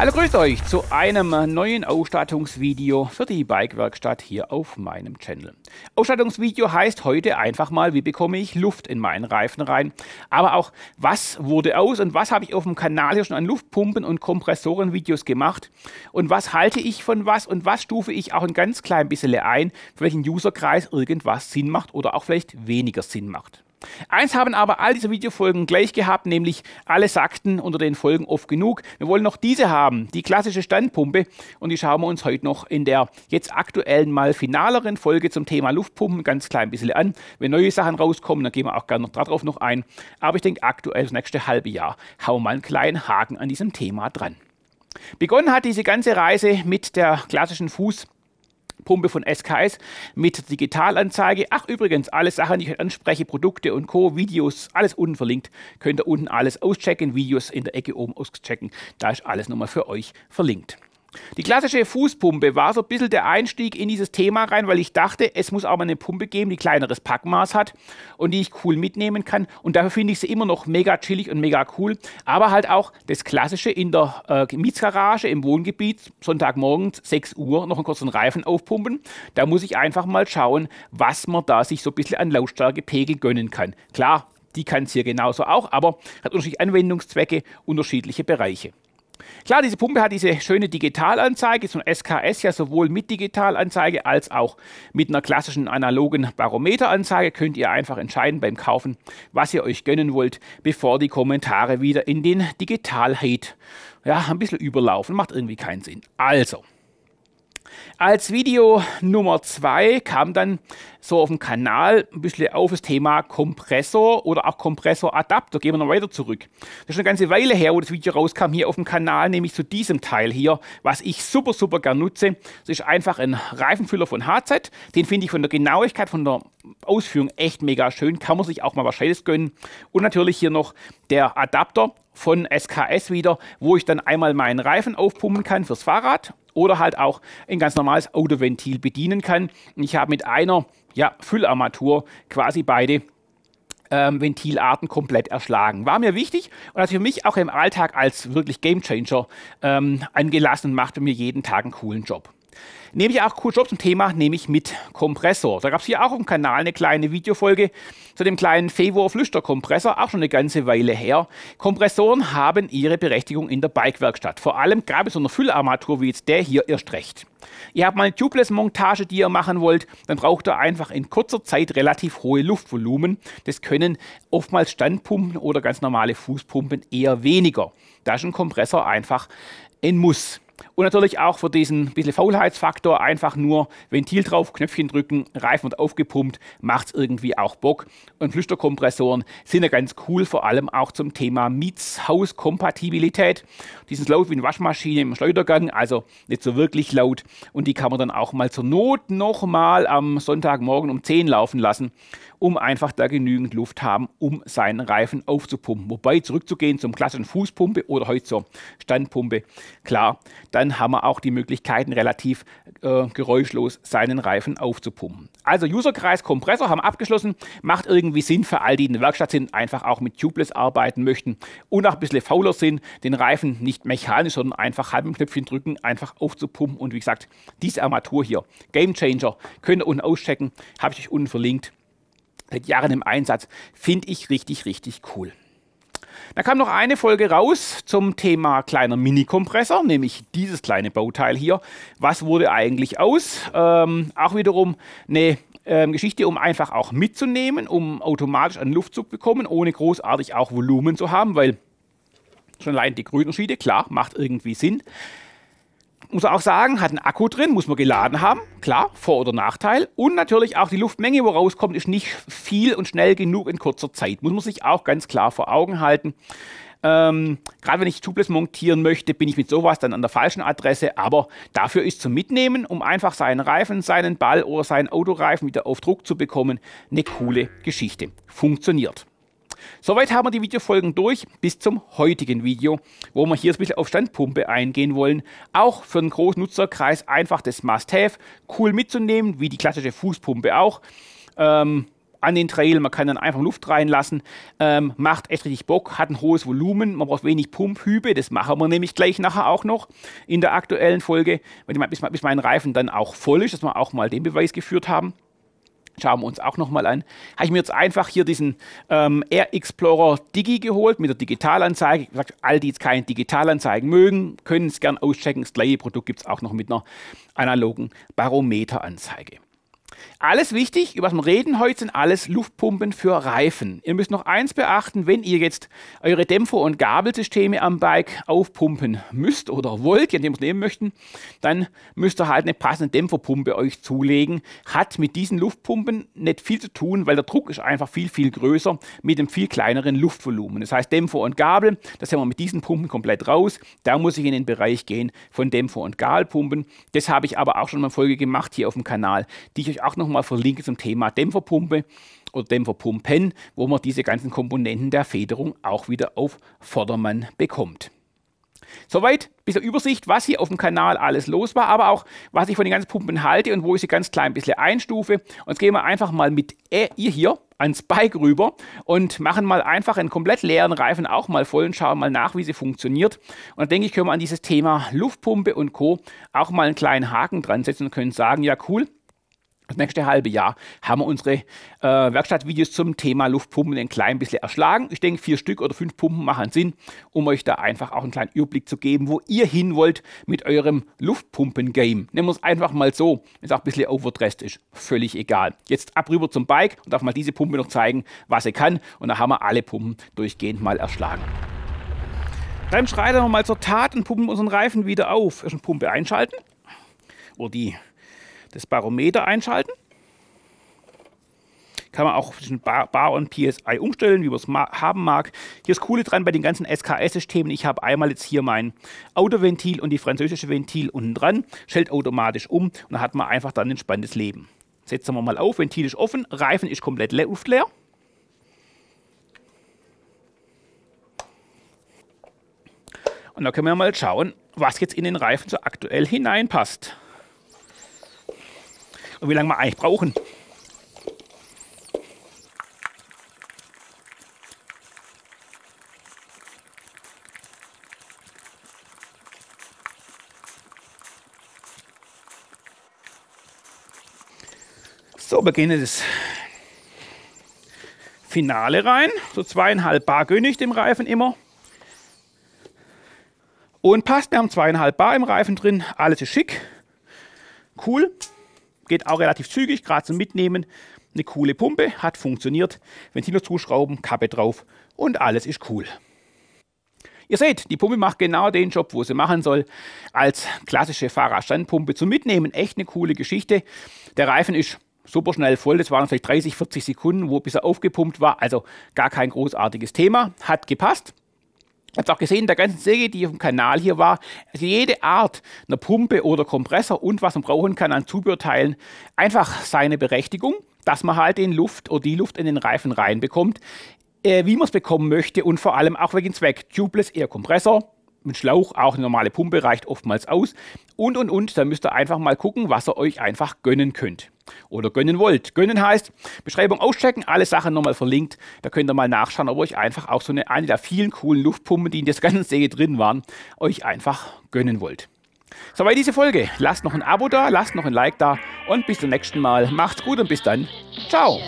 Hallo, grüßt euch zu einem neuen Ausstattungsvideo für die Bikewerkstatt hier auf meinem Channel. Ausstattungsvideo heißt heute einfach mal, wie bekomme ich Luft in meinen Reifen rein, aber auch was wurde aus und was habe ich auf dem Kanal hier schon an Luftpumpen und Kompressorenvideos gemacht und was halte ich von was und was stufe ich auch ein ganz klein bisschen ein, für welchen Userkreis irgendwas Sinn macht oder auch vielleicht weniger Sinn macht. Eins haben aber all diese Videofolgen gleich gehabt, nämlich alle sagten unter den Folgen oft genug, wir wollen noch diese haben, die klassische Standpumpe und die schauen wir uns heute noch in der jetzt aktuellen, mal finaleren Folge zum Thema Luftpumpen ganz klein bisschen an. Wenn neue Sachen rauskommen, dann gehen wir auch gerne noch darauf noch ein, aber ich denke aktuell das nächste halbe Jahr hauen wir mal einen kleinen Haken an diesem Thema dran. Begonnen hat diese ganze Reise mit der klassischen Fuß- Pumpe von SKS mit Digitalanzeige. Ach, übrigens, alle Sachen, die ich heute anspreche, Produkte und Co., Videos, alles unten verlinkt. Könnt ihr unten alles auschecken, Videos in der Ecke oben auschecken. Da ist alles nochmal für euch verlinkt. Die klassische Fußpumpe war so ein bisschen der Einstieg in dieses Thema rein, weil ich dachte, es muss auch mal eine Pumpe geben, die kleineres Packmaß hat und die ich cool mitnehmen kann. Und dafür finde ich sie immer noch mega chillig und mega cool. Aber halt auch das Klassische in der äh, Mietsgarage im Wohngebiet, Sonntagmorgens 6 Uhr, noch einen kurzen Reifen aufpumpen. Da muss ich einfach mal schauen, was man da sich so ein bisschen an Lautstärke Pegel gönnen kann. Klar, die kann es hier genauso auch, aber hat unterschiedliche Anwendungszwecke, unterschiedliche Bereiche. Klar, diese Pumpe hat diese schöne Digitalanzeige, so ein SKS ja sowohl mit Digitalanzeige als auch mit einer klassischen analogen Barometeranzeige. Könnt ihr einfach entscheiden beim Kaufen, was ihr euch gönnen wollt, bevor die Kommentare wieder in den Digital-Hate ja, ein bisschen überlaufen. Macht irgendwie keinen Sinn. Also. Als Video Nummer zwei kam dann so auf dem Kanal ein bisschen auf das Thema Kompressor oder auch Kompressoradapter. Gehen wir noch weiter zurück. Das ist schon eine ganze Weile her, wo das Video rauskam hier auf dem Kanal, nämlich zu diesem Teil hier, was ich super, super gern nutze. Das ist einfach ein Reifenfüller von HZ. Den finde ich von der Genauigkeit, von der Ausführung echt mega schön. Kann man sich auch mal was Schönes gönnen. Und natürlich hier noch der Adapter von SKS wieder, wo ich dann einmal meinen Reifen aufpumpen kann fürs Fahrrad oder halt auch ein ganz normales Autoventil bedienen kann. Ich habe mit einer ja, Füllarmatur quasi beide ähm, Ventilarten komplett erschlagen. War mir wichtig und hat für mich auch im Alltag als wirklich Gamechanger ähm, angelassen und machte mir jeden Tag einen coolen Job. Nehme ich auch kurz auf zum Thema, nehme ich mit Kompressor. Da gab es hier auch auf dem Kanal eine kleine Videofolge zu dem kleinen Favor Flüster Kompressor, auch schon eine ganze Weile her. Kompressoren haben ihre Berechtigung in der Bikewerkstatt. Vor allem gab es so eine Füllarmatur wie jetzt der hier erst recht. Ihr habt mal eine Tubeless-Montage, die ihr machen wollt, dann braucht ihr einfach in kurzer Zeit relativ hohe Luftvolumen. Das können oftmals Standpumpen oder ganz normale Fußpumpen eher weniger. Da ist ein Kompressor einfach ein Muss. Und natürlich auch für diesen bisschen Faulheitsfaktor einfach nur Ventil drauf, Knöpfchen drücken, Reifen wird aufgepumpt, macht es irgendwie auch Bock. Und Flüsterkompressoren sind ja ganz cool, vor allem auch zum Thema Mietshauskompatibilität. Die sind laut wie eine Waschmaschine im Schleudergang, also nicht so wirklich laut. Und die kann man dann auch mal zur Not nochmal am Sonntagmorgen um 10 laufen lassen, um einfach da genügend Luft haben, um seinen Reifen aufzupumpen. Wobei zurückzugehen zum klassischen Fußpumpe oder heute zur Standpumpe, klar, dann haben wir auch die Möglichkeiten, relativ äh, geräuschlos seinen Reifen aufzupumpen. Also Userkreis, Kompressor haben abgeschlossen, macht irgendwie Sinn für all die die in der Werkstatt sind, einfach auch mit Tubeless arbeiten möchten und auch ein bisschen fauler sind, den Reifen nicht mechanisch, sondern einfach halben Knöpfchen drücken, einfach aufzupumpen und wie gesagt, diese Armatur hier, Game Changer, könnt ihr unten auschecken, habe ich euch unten verlinkt, seit Jahren im Einsatz, finde ich richtig, richtig cool. Da kam noch eine Folge raus zum Thema kleiner Mini-Kompressor, nämlich dieses kleine Bauteil hier. Was wurde eigentlich aus? Ähm, auch wiederum eine ähm, Geschichte, um einfach auch mitzunehmen, um automatisch einen Luftzug bekommen, ohne großartig auch Volumen zu haben, weil schon allein die Grünunterschiede, klar, macht irgendwie Sinn. Muss man auch sagen, hat einen Akku drin, muss man geladen haben. Klar, Vor- oder Nachteil. Und natürlich auch die Luftmenge, wo rauskommt, ist nicht viel und schnell genug in kurzer Zeit. Muss man sich auch ganz klar vor Augen halten. Ähm, Gerade wenn ich Tubeless montieren möchte, bin ich mit sowas dann an der falschen Adresse. Aber dafür ist zum Mitnehmen, um einfach seinen Reifen, seinen Ball oder seinen Autoreifen wieder auf Druck zu bekommen, eine coole Geschichte. Funktioniert. Soweit haben wir die Videofolgen durch bis zum heutigen Video, wo wir hier ein bisschen auf Standpumpe eingehen wollen. Auch für einen großen Nutzerkreis einfach das Must-Have, cool mitzunehmen, wie die klassische Fußpumpe auch. Ähm, an den Trail, man kann dann einfach Luft reinlassen, ähm, macht echt richtig Bock, hat ein hohes Volumen, man braucht wenig Pumphübe, das machen wir nämlich gleich nachher auch noch in der aktuellen Folge, bis mein Reifen dann auch voll ist, dass wir auch mal den Beweis geführt haben. Schauen wir uns auch nochmal an. Habe ich mir jetzt einfach hier diesen ähm, Air Explorer Digi geholt mit der Digitalanzeige. Ich gesagt, all die jetzt keine Digitalanzeigen mögen, können es gern auschecken. Das gleiche Produkt gibt es auch noch mit einer analogen Barometeranzeige. Alles wichtig, über was wir reden heute sind alles Luftpumpen für Reifen. Ihr müsst noch eins beachten, wenn ihr jetzt eure Dämpfer- und Gabelsysteme am Bike aufpumpen müsst oder wollt, indem ihr es nehmen möchten, dann müsst ihr halt eine passende Dämpferpumpe euch zulegen. Hat mit diesen Luftpumpen nicht viel zu tun, weil der Druck ist einfach viel, viel größer mit einem viel kleineren Luftvolumen. Das heißt, Dämpfer und Gabel, das haben wir mit diesen Pumpen komplett raus. Da muss ich in den Bereich gehen von Dämpfer- und Gabelpumpen. Das habe ich aber auch schon mal Folge gemacht hier auf dem Kanal, die ich euch auch auch nochmal verlinken zum Thema Dämpferpumpe oder Dämpferpumpen, wo man diese ganzen Komponenten der Federung auch wieder auf Vordermann bekommt. Soweit bis zur Übersicht, was hier auf dem Kanal alles los war, aber auch was ich von den ganzen Pumpen halte und wo ich sie ganz klein ein bisschen einstufe. Und jetzt gehen wir einfach mal mit ihr hier ans Bike rüber und machen mal einfach einen komplett leeren Reifen auch mal voll und schauen mal nach, wie sie funktioniert. Und dann denke ich, können wir an dieses Thema Luftpumpe und Co. auch mal einen kleinen Haken dran setzen und können sagen, ja cool, das nächste halbe Jahr haben wir unsere äh, Werkstattvideos zum Thema Luftpumpen ein klein bisschen erschlagen. Ich denke, vier Stück oder fünf Pumpen machen Sinn, um euch da einfach auch einen kleinen Überblick zu geben, wo ihr hin wollt mit eurem Luftpumpen-Game. Nehmen wir es einfach mal so, wenn es auch ein bisschen overdressed ist. Völlig egal. Jetzt ab rüber zum Bike und darf mal diese Pumpe noch zeigen, was sie kann. Und dann haben wir alle Pumpen durchgehend mal erschlagen. Dann schreiten wir mal zur Tat und pumpen unseren Reifen wieder auf. Erst eine Pumpe einschalten. Oder die das Barometer einschalten. Kann man auch zwischen Bar, Bar und PSI umstellen, wie man es haben mag. Hier ist Coole dran bei den ganzen SKS-Systemen. Ich habe einmal jetzt hier mein Autoventil und die französische Ventil unten dran, stellt automatisch um und dann hat man einfach dann ein spannendes Leben. Setzen wir mal auf, Ventil ist offen, Reifen ist komplett luftleer. Und da können wir mal schauen, was jetzt in den Reifen so aktuell hineinpasst und wie lange wir eigentlich brauchen. So, wir gehen in das Finale rein. So zweieinhalb Bar gönne ich dem Reifen immer. Und passt, wir haben zweieinhalb Bar im Reifen drin. Alles ist schick. Cool geht auch relativ zügig, gerade zum Mitnehmen. Eine coole Pumpe, hat funktioniert. Ventil noch zuschrauben, Kappe drauf und alles ist cool. Ihr seht, die Pumpe macht genau den Job, wo sie machen soll. Als klassische Fahrradstandpumpe zum Mitnehmen. Echt eine coole Geschichte. Der Reifen ist super schnell voll. Das waren vielleicht 30, 40 Sekunden, wo bis er aufgepumpt war. Also gar kein großartiges Thema. Hat gepasst. Ihr habt auch gesehen, in der ganzen Serie, die auf dem Kanal hier war, also jede Art einer Pumpe oder Kompressor und was man brauchen kann an Zubehörteilen, einfach seine Berechtigung, dass man halt den Luft oder die Luft in den Reifen reinbekommt, äh, wie man es bekommen möchte und vor allem auch wegen Zweck. Tubeless eher Kompressor, ein Schlauch, auch eine normale Pumpe reicht oftmals aus. Und, und, und, da müsst ihr einfach mal gucken, was ihr euch einfach gönnen könnt. Oder gönnen wollt. Gönnen heißt, Beschreibung auschecken, alle Sachen nochmal verlinkt. Da könnt ihr mal nachschauen, ob euch einfach auch so eine, eine der vielen coolen Luftpumpen, die in der ganzen Serie drin waren, euch einfach gönnen wollt. Soweit diese Folge. Lasst noch ein Abo da, lasst noch ein Like da und bis zum nächsten Mal. Macht's gut und bis dann. Ciao.